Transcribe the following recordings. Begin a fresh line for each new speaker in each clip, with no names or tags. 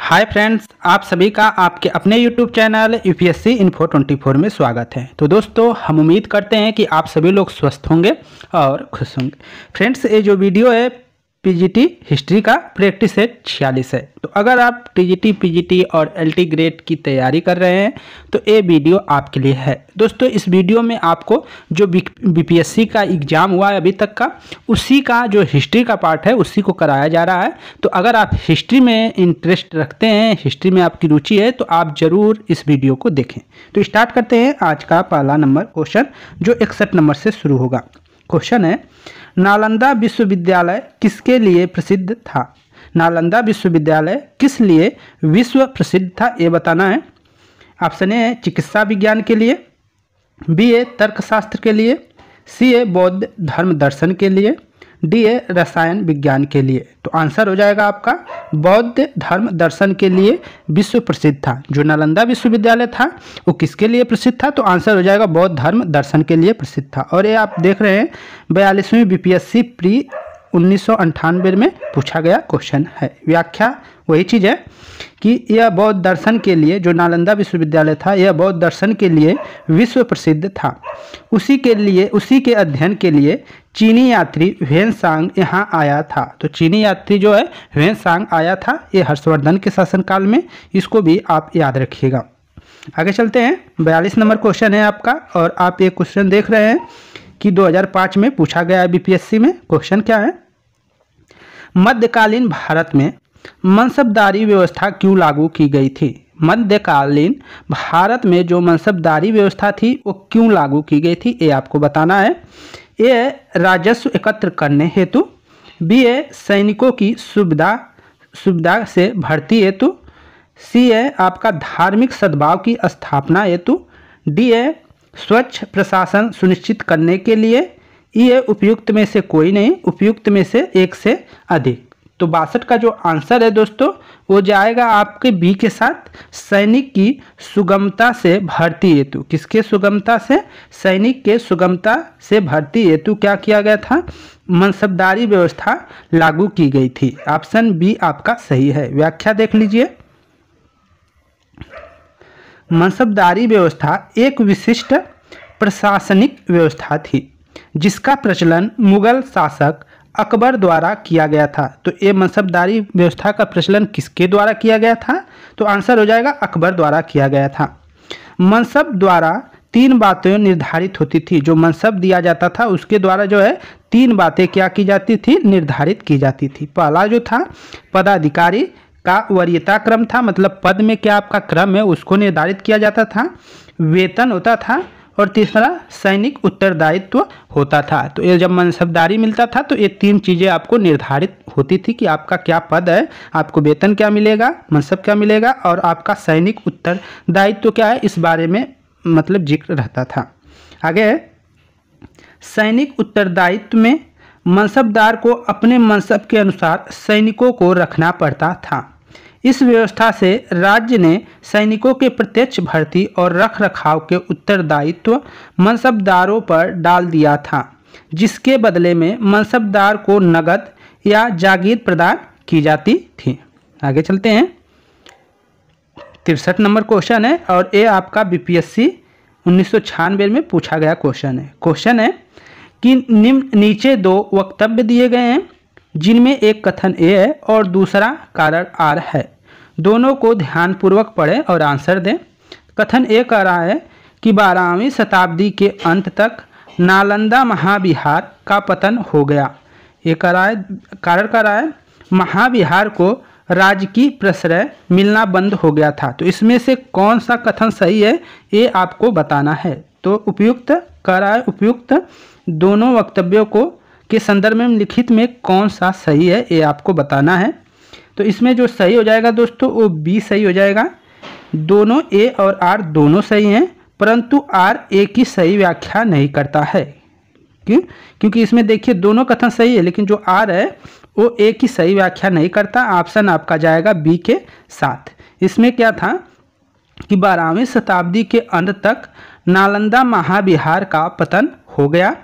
hi friends आप सभी का आपके अपने YouTube channel U UPSC info 24 में स्वागत है तो दोस्तों हम उम्मीद करते हैं कि आप सभी लोग स्वस्थ होंगे और खुश होंगे फ्रेंड्स ये जो वीडियो है पीजीटी हिस्ट्री का प्रैक्टिस सेट छियालीस है तो अगर आप टीजीटी पीजीटी और एलटी ग्रेड की तैयारी कर रहे हैं तो ये वीडियो आपके लिए है दोस्तों इस वीडियो में आपको जो बीपीएससी का एग्ज़ाम हुआ है अभी तक का उसी का जो हिस्ट्री का पार्ट है उसी को कराया जा रहा है तो अगर आप हिस्ट्री में इंटरेस्ट रखते हैं हिस्ट्री में आपकी रुचि है तो आप ज़रूर इस वीडियो को देखें तो स्टार्ट करते हैं आज का पहला नंबर क्वेश्चन जो इकसठ नंबर से शुरू होगा क्वेश्चन है नालंदा विश्वविद्यालय किसके लिए प्रसिद्ध था नालंदा विश्वविद्यालय किस लिए विश्व प्रसिद्ध था ये बताना है ऑप्शन ए है चिकित्सा विज्ञान के लिए बी ए तर्कशास्त्र के लिए सी ए बौद्ध धर्म दर्शन के लिए डी ए रसायन विज्ञान के लिए तो आंसर हो जाएगा आपका बौद्ध धर्म दर्शन के लिए विश्व प्रसिद्ध था जो नालंदा विश्वविद्यालय था वो किसके लिए प्रसिद्ध था तो आंसर हो जाएगा बौद्ध धर्म दर्शन के लिए प्रसिद्ध था और ये आप देख रहे हैं बयालीसवीं बी प्री e उन्नीस में पूछा गया क्वेश्चन है व्याख्या वही चीज़ है कि यह बौद्ध दर्शन के लिए जो नालंदा विश्वविद्यालय था यह बौद्ध दर्शन के लिए विश्व प्रसिद्ध था उसी के लिए उसी के अध्ययन के लिए चीनी यात्री ह्वेन सांग यहाँ आया था तो चीनी यात्री जो है ह्वेन सांग आया था ये हर्षवर्धन के शासनकाल में इसको भी आप याद रखिएगा आगे चलते हैं बयालीस नंबर क्वेश्चन है आपका और आप ये क्वेश्चन देख रहे हैं कि 2005 में पूछा गया है बीपीएससी में क्वेश्चन क्या है मध्यकालीन भारत में मनसबदारी व्यवस्था क्यों लागू की गई थी मध्यकालीन भारत में जो मनसबदारी व्यवस्था थी वो क्यों लागू की गई थी ये आपको बताना है ए राजस्व एकत्र करने हेतु बी ए सैनिकों की सुविधा सुविधा से भर्ती हेतु सी ए आपका धार्मिक सद्भाव की स्थापना हेतु डी ए स्वच्छ प्रशासन सुनिश्चित करने के लिए ई ए उपयुक्त में से कोई नहीं उपयुक्त में से एक से अधिक तो बासठ का जो आंसर है दोस्तों वो जाएगा आपके बी के साथ सैनिक की सुगमता से भर्ती हेतु किसके सुगमता से सैनिक के सुगमता से भर्ती हेतु क्या किया गया था मनसबदारी व्यवस्था लागू की गई थी ऑप्शन बी आपका सही है व्याख्या देख लीजिए मनसबदारी व्यवस्था एक विशिष्ट प्रशासनिक व्यवस्था थी जिसका प्रचलन मुगल शासक अकबर द्वारा किया गया था तो ये मनसबदारी व्यवस्था का प्रचलन किसके द्वारा किया गया था तो आंसर हो जाएगा अकबर द्वारा किया गया था मनसब द्वारा तीन बातें निर्धारित होती थी जो मनसब दिया जाता था उसके द्वारा जो है तीन बातें क्या की जाती थी निर्धारित की जाती थी पहला जो था पदाधिकारी का वरीयता क्रम था मतलब पद में क्या आपका क्रम है उसको निर्धारित किया जाता था वेतन होता था और तीसरा सैनिक उत्तरदायित्व होता था तो ये जब मनसबदारी मिलता था तो ये तीन चीज़ें आपको निर्धारित होती थी कि आपका क्या पद है आपको वेतन क्या मिलेगा मनसब क्या मिलेगा और आपका सैनिक उत्तरदायित्व क्या है इस बारे में मतलब जिक्र रहता था आगे सैनिक उत्तरदायित्व में मनसबदार को अपने मनसब के अनुसार सैनिकों को रखना पड़ता था इस व्यवस्था से राज्य ने सैनिकों के प्रत्यक्ष भर्ती और रख रखाव के उत्तरदायित्व मनसबदारों पर डाल दिया था जिसके बदले में मनसबदार को नगद या जागीर प्रदान की जाती थी आगे चलते हैं तिरसठ नंबर क्वेश्चन है और ये आपका बीपीएससी उन्नीस में पूछा गया क्वेश्चन है क्वेश्चन है कि निम्न नीचे दो वक्तव्य दिए गए हैं जिनमें एक कथन ए है और दूसरा कारण आर है दोनों को ध्यानपूर्वक पढ़ें और आंसर दें कथन ये कह रहा है कि बारहवीं शताब्दी के अंत तक नालंदा महाविहार का पतन हो गया ये है कारण है महाविहार को राजकीय प्रश्रय मिलना बंद हो गया था तो इसमें से कौन सा कथन सही है ये आपको बताना है तो उपयुक्त कराए उपयुक्त दोनों वक्तव्यों को के संदर्भ में लिखित में कौन सा सही है ये आपको बताना है तो इसमें जो सही हो जाएगा दोस्तों वो बी सही हो जाएगा दोनों ए और आर दोनों सही हैं परंतु आर ए की सही व्याख्या नहीं करता है क्यों क्योंकि इसमें देखिए दोनों कथन सही है लेकिन जो आर है वो ए की सही व्याख्या नहीं करता ऑप्शन आपका जाएगा बी के साथ इसमें क्या था कि बारहवीं शताब्दी के अंत तक नालंदा महाविहार का पतन हो गया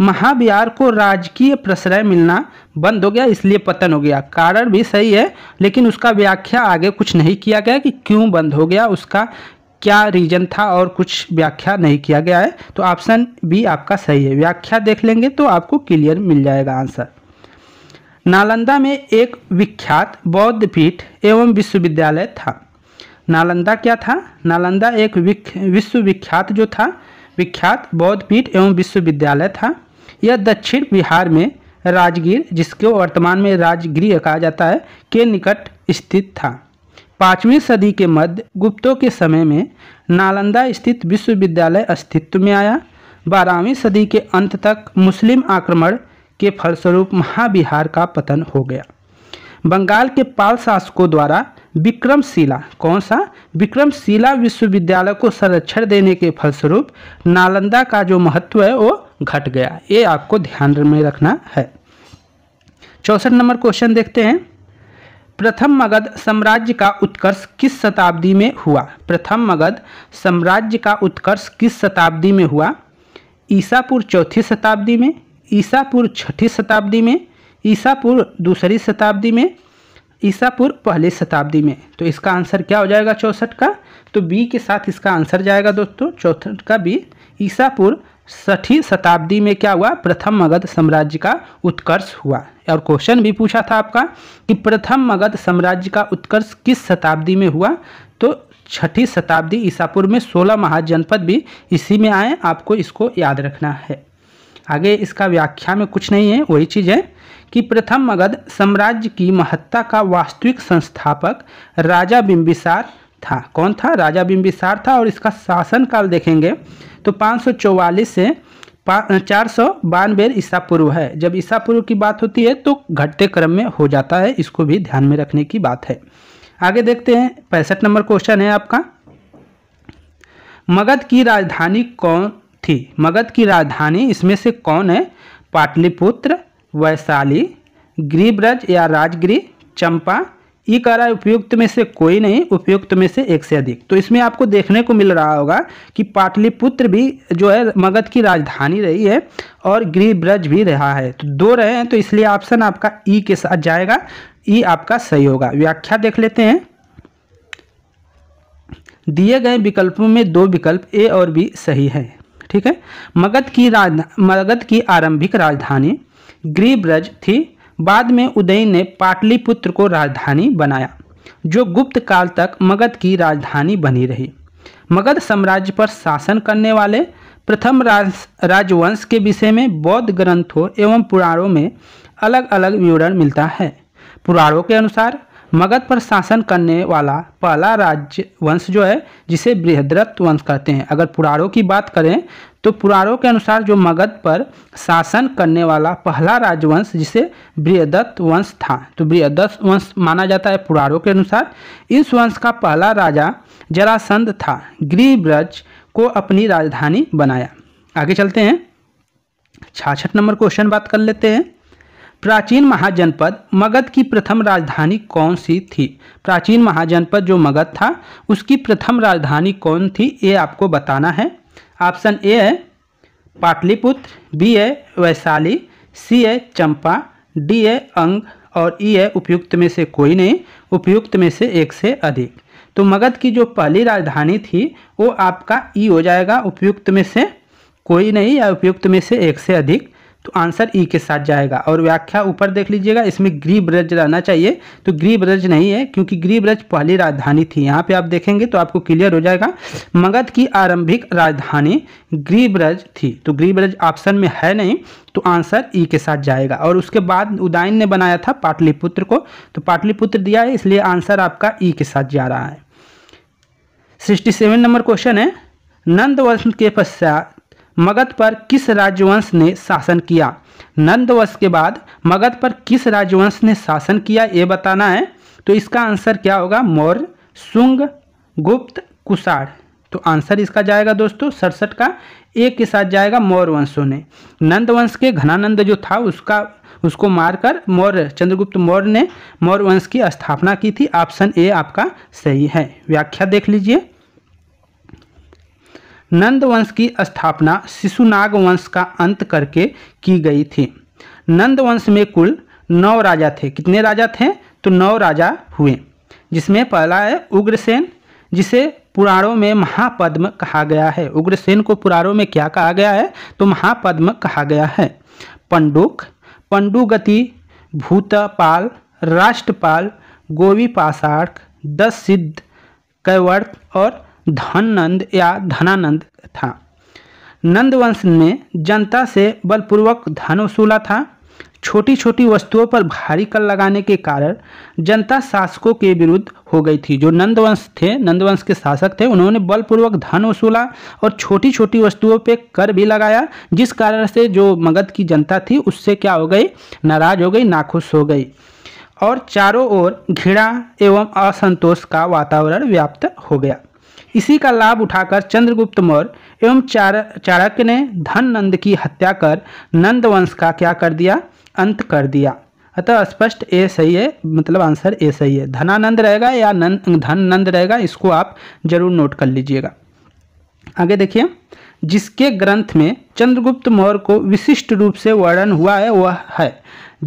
महाविहार को राजकीय प्रश्रय मिलना बंद हो गया इसलिए पतन हो गया कारण भी सही है लेकिन उसका व्याख्या आगे कुछ नहीं किया गया कि क्यों बंद हो गया उसका क्या रीजन था और कुछ व्याख्या नहीं किया गया है तो ऑप्शन बी आपका सही है व्याख्या देख लेंगे तो आपको क्लियर मिल जाएगा आंसर नालंदा में एक विख्यात बौद्ध पीठ एवं विश्वविद्यालय था नालंदा क्या था नालंदा एक विख्या विश्वविख्यात जो था विख्यात बौद्ध पीठ एवं विश्वविद्यालय था यह दक्षिण बिहार में राजगीर जिसको वर्तमान में राजगृह कहा जाता है के निकट स्थित था पाँचवीं सदी के मध्य गुप्तों के समय में नालंदा स्थित विश्वविद्यालय अस्तित्व में आया बारहवीं सदी के अंत तक मुस्लिम आक्रमण के फलस्वरूप महाबिहार का पतन हो गया बंगाल के पाल शासकों द्वारा विक्रमशिला कौन सा विक्रमशिला विश्वविद्यालय को संरक्षण देने के फलस्वरूप नालंदा का जो महत्व है वो घट गया ये आपको ध्यान में रखना है चौसठ नंबर क्वेश्चन देखते हैं प्रथम मगध साम्राज्य का उत्कर्ष किस शताब्दी में हुआ प्रथम मगध साम्राज्य का उत्कर्ष किस शताब्दी में हुआ ईसापुर चौथी शताब्दी में ईसापुर छठी शताब्दी में ईसापुर दूसरी शताब्दी में ईसा पूर्व पहले शताब्दी में तो इसका आंसर क्या हो जाएगा चौंसठ का तो बी के साथ इसका आंसर जाएगा दोस्तों चौसठ का बी ईसा पूर्व छठी शताब्दी में क्या हुआ प्रथम मगध साम्राज्य का उत्कर्ष हुआ और क्वेश्चन भी पूछा था आपका कि प्रथम मगध साम्राज्य का उत्कर्ष किस शताब्दी में हुआ तो छठी शताब्दी ईसापुर में सोलह महाजनपद भी इसी में आए आपको इसको याद रखना है आगे इसका व्याख्या में कुछ नहीं है वही चीज़ है कि प्रथम मगध साम्राज्य की महत्ता का वास्तविक संस्थापक राजा बिंबिसार था कौन था राजा बिंबिसार था और इसका शासन काल देखेंगे तो 544 से चार सौ बानवे ईसा पूर्व है जब ईसा पूर्व की बात होती है तो घटते क्रम में हो जाता है इसको भी ध्यान में रखने की बात है आगे देखते हैं पैंसठ नंबर क्वेश्चन है आपका मगध की राजधानी कौन थी मगध की राजधानी इसमें से कौन है पाटलिपुत्र वैशाली गृहब्रज या राजगृह चंपा ये कह रहा है उपयुक्त में से कोई नहीं उपयुक्त में से एक से अधिक तो इसमें आपको देखने को मिल रहा होगा कि पाटलिपुत्र भी जो है मगध की राजधानी रही है और गृहब्रज भी रहा है तो दो रहे हैं तो इसलिए ऑप्शन आपका ई के साथ जाएगा ई आपका सही होगा व्याख्या देख लेते हैं दिए गए विकल्पों में दो विकल्प ए और बी सही है ठीक है मगध की राज मगध की आरंभिक राजधानी गृहब्रज थी बाद में उदयन ने पाटलिपुत्र को राजधानी बनाया जो गुप्त काल तक मगध की राजधानी बनी रही मगध साम्राज्य पर शासन करने वाले प्रथम राज राजवंश के विषय में बौद्ध ग्रंथों एवं पुराणों में अलग अलग विवरण मिलता है पुराणों के अनुसार मगध पर शासन करने वाला पहला राज्य वंश जो है जिसे बृहद्रथ वंश कहते हैं अगर पुराणों की बात करें तो पुराणों के अनुसार जो मगध पर शासन करने वाला पहला राजवंश जिसे बृहदत्त वंश था तो बृहदत्त वंश माना जाता है पुराणों के अनुसार इस वंश का पहला राजा जरासंध था गृहब्रज को अपनी राजधानी बनाया आगे चलते हैं छाछठ नंबर क्वेश्चन बात कर लेते हैं प्राचीन महाजनपद मगध की प्रथम राजधानी कौन सी थी प्राचीन महाजनपद जो मगध था उसकी प्रथम राजधानी कौन थी ये आपको बताना है ऑप्शन ए है पाटलिपुत्र बी है वैशाली सी है चंपा डी है अंग और ई है उपयुक्त में से कोई नहीं उपयुक्त में से एक से अधिक तो मगध की जो पहली राजधानी थी वो आपका ई हो जाएगा उपयुक्त में से कोई नहीं या उपयुक्त में से एक से अधिक तो आंसर ई e के साथ जाएगा और व्याख्या ऊपर देख लीजिएगा इसमें गृह ब्रज रहना चाहिए तो गृह ब्रज नहीं है क्योंकि गृह ब्रज पहली राजधानी थी यहाँ पे आप देखेंगे तो आपको क्लियर हो जाएगा मगध की आरंभिक राजधानी गृह ब्रज थी तो गृह ब्रज ऑप्शन में है नहीं तो आंसर ई e के साथ जाएगा और उसके बाद उदयन ने बनाया था पाटलिपुत्र को तो पाटलिपुत्र दिया है इसलिए आंसर आपका ई e के साथ जा रहा है सिक्सटी सेवन नंबर क्वेश्चन है नंद वंश के पश्चात मगध पर किस राजवंश ने शासन किया नंदवंश के बाद मगध पर किस राजवंश ने शासन किया ये बताना है तो इसका आंसर क्या होगा मौर्य शुंग गुप्त कुषाण तो आंसर इसका जाएगा दोस्तों सड़सठ का एक के साथ जाएगा मौर्य वंशों ने नंद वंश के घनानंद जो था उसका उसको मारकर मौर्य चंद्रगुप्त मौर्य ने मौर्य वंश की स्थापना की थी ऑप्शन ए आपका सही है व्याख्या देख लीजिए नंद वंश की स्थापना शिशुनाग वंश का अंत करके की गई थी नंद वंश में कुल नौ राजा थे कितने राजा थे तो नौ राजा हुए जिसमें पहला है उग्रसेन जिसे पुराणों में महापद्म कहा गया है उग्रसेन को पुराणों में क्या कहा गया है तो महापद्म कहा गया है पंडुक पंडुगति भूतपाल राष्ट्रपाल गोवी पाषाढ़ दस सिद्ध कैवर्त और धननंद या धनानंद था नंद वंश ने जनता से बलपूर्वक धन वसूला था छोटी छोटी वस्तुओं पर भारी कर लगाने के कारण जनता शासकों के विरुद्ध हो गई थी जो नंदवंश थे नंदवंश के शासक थे उन्होंने बलपूर्वक धन वसूला और छोटी छोटी वस्तुओं पर कर भी लगाया जिस कारण से जो मगध की जनता थी उससे क्या हो गई नाराज हो गई नाखुश हो गई और चारों ओर घृणा एवं असंतोष का वातावरण व्याप्त हो गया इसी का लाभ उठाकर चंद्रगुप्त मौर्य एवं चार चाणक्य ने धन नंद की हत्या कर नंद वंश का क्या कर दिया अंत कर दिया अतः स्पष्ट ए सही है मतलब आंसर ए सही है धनानंद रहेगा या नंद धन नंद रहेगा इसको आप जरूर नोट कर लीजिएगा आगे देखिए जिसके ग्रंथ में चंद्रगुप्त मौर्य को विशिष्ट रूप से वर्णन हुआ है वह है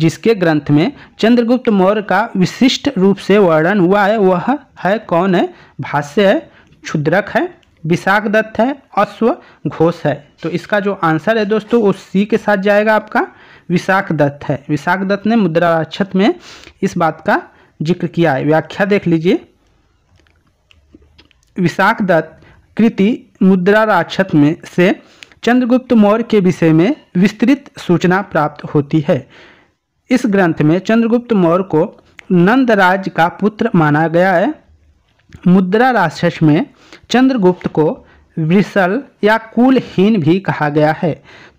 जिसके ग्रंथ में चंद्रगुप्त मौर्य का विशिष्ट रूप से वर्णन हुआ है वह है कौन है भाष्य है क्षुद्रक है विशाख दत्त है अश्व घोष है तो इसका जो आंसर है दोस्तों वो सी के साथ जाएगा आपका विशाख दत्त है विशाख दत्त ने मुद्रा अक्षत में इस बात का जिक्र किया है व्याख्या देख लीजिए विशाख दत्त कृति मुद्रा राक्षत में से चंद्रगुप्त मौर्य के विषय में विस्तृत सूचना प्राप्त होती है इस ग्रंथ में चंद्रगुप्त मौर्य को नंदराज का पुत्र माना गया है मुद्रा राक्षस में चंद्रगुप्त को विशल या कुलहीन भी कहा गया है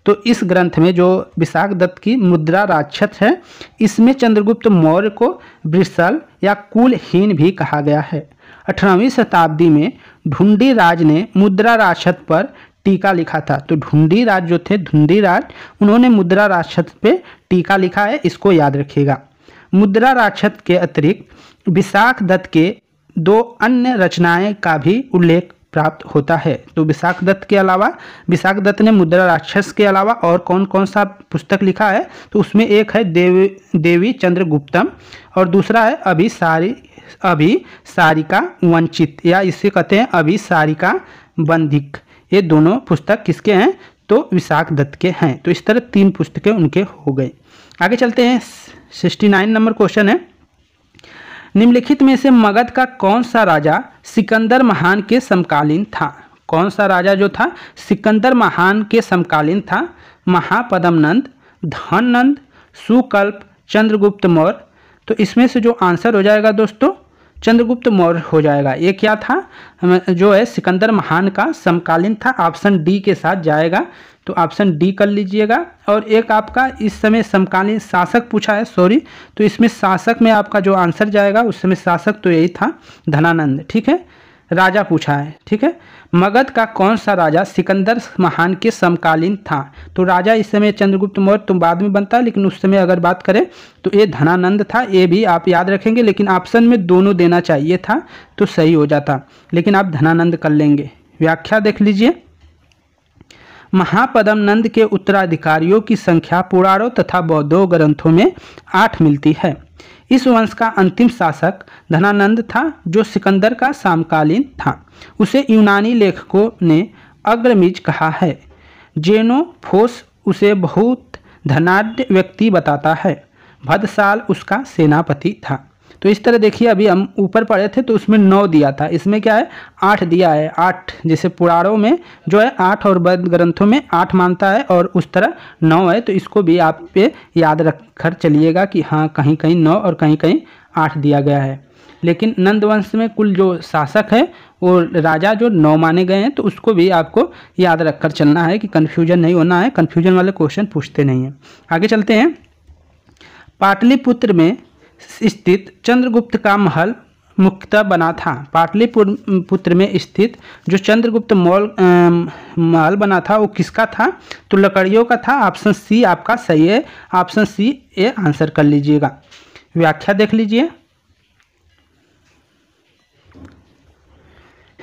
तो इस ग्रंथ में जो विशाख दत्त की मुद्रा राक्षस है इसमें चंद्रगुप्त मौर्य को विशल या कुलहीन भी कहा गया है अठारहवीं शताब्दी में ढूंढी राज ने मुद्रा राक्षस पर टीका लिखा था तो ढूंढी राज जो थे ढूंढी राज उन्होंने मुद्रा राक्षस पे टीका लिखा है इसको याद रखिएगा मुद्रा राक्षस के अतिरिक्त विशाख दत्त के दो अन्य रचनाएं का भी उल्लेख प्राप्त होता है तो विशाख दत्त के अलावा विशाख दत्त ने मुद्रा राक्षस के अलावा और कौन कौन सा पुस्तक लिखा है तो उसमें एक है देवी देवी गुप्तम और दूसरा है अभी सारी अभी सारिका वंचित या इसे कहते हैं अभी सारिका बंधिक ये दोनों पुस्तक किसके हैं तो विशाख दत्त के हैं तो इस तरह तीन पुस्तकें उनके हो गए आगे चलते हैं सिक्सटी नाइन नंबर क्वेश्चन है निम्नलिखित में से मगध का कौन सा राजा सिकंदर महान के समकालीन था कौन सा राजा जो था सिकंदर महान के समकालीन था महापदमनंद धननंद सुकल्प चंद्रगुप्त मौर्य तो इसमें से जो आंसर हो जाएगा दोस्तों चंद्रगुप्त मौर्य हो जाएगा ये क्या था जो है सिकंदर महान का समकालीन था ऑप्शन डी के साथ जाएगा तो ऑप्शन डी कर लीजिएगा और एक आपका इस समय समकालीन शासक पूछा है सॉरी तो इसमें शासक में आपका जो आंसर जाएगा उस समय शासक तो यही था धनानंद ठीक है राजा पूछा है ठीक है मगध का कौन सा राजा सिकंदर महान के समकालीन था तो राजा इस समय चंद्रगुप्त मौर्य तो बाद में बनता है लेकिन उस समय अगर बात करें तो ये धनानंद था ये भी आप याद रखेंगे लेकिन ऑप्शन में दोनों देना चाहिए था तो सही हो जाता लेकिन आप धनानंद कर लेंगे व्याख्या देख लीजिए महापदम नंद के उत्तराधिकारियों की संख्या पुराणों तथा बौद्धों ग्रंथों में आठ मिलती है इस वंश का अंतिम शासक धनानंद था जो सिकंदर का समकालीन था उसे यूनानी लेखकों ने अग्रमिज कहा है जेनोफोस उसे बहुत धनाढ़ व्यक्ति बताता है भदसाल उसका सेनापति था तो इस तरह देखिए अभी हम ऊपर पढ़े थे तो उसमें नौ दिया था इसमें क्या है आठ दिया है आठ जैसे पुराणों में जो है आठ और वैध ग्रंथों में आठ मानता है और उस तरह नौ है तो इसको भी आप पे याद रख कर चलिएगा कि हाँ कहीं कहीं नौ और कहीं कहीं आठ दिया गया है लेकिन नंदवंश में कुल जो शासक है वो राजा जो नौ माने गए हैं तो उसको भी आपको याद रखकर चलना है कि कन्फ्यूजन नहीं होना है कन्फ्यूजन वाले क्वेश्चन पूछते नहीं हैं आगे चलते हैं पाटलिपुत्र में स्थित चंद्रगुप्त का महल मुख्यतः बना था पुत्र में स्थित जो चंद्रगुप्त मॉल महल बना था वो किसका था तो लकड़ियों का था ऑप्शन सी आपका सही है ऑप्शन सी ए आंसर कर लीजिएगा व्याख्या देख लीजिए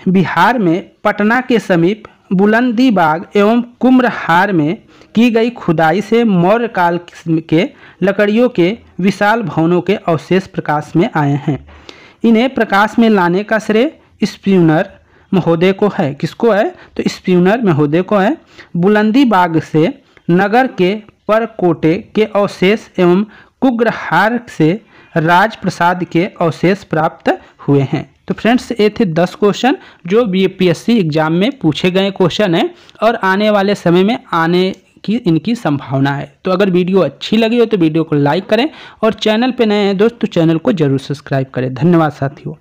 बिहार में पटना के समीप बुलंदी बाग एवं कुम्रहार में की गई खुदाई से मौर्य काल के लकड़ियों के विशाल भवनों के अवशेष प्रकाश में आए हैं इन्हें प्रकाश में लाने का श्रेय स्प्यूनर महोदय को है किसको है तो स्प्यूनर महोदय को है बुलंदी बाग से नगर के परकोटे के अवशेष एवं कुग्रहार से राजप्रसाद के अवशेष प्राप्त हुए हैं तो फ्रेंड्स ये थे दस क्वेश्चन जो बीपीएससी एग्जाम में पूछे गए क्वेश्चन हैं और आने वाले समय में आने की इनकी संभावना है तो अगर वीडियो अच्छी लगी हो तो वीडियो को लाइक करें और चैनल पर नए हैं दोस्त तो चैनल को जरूर सब्सक्राइब करें धन्यवाद साथियों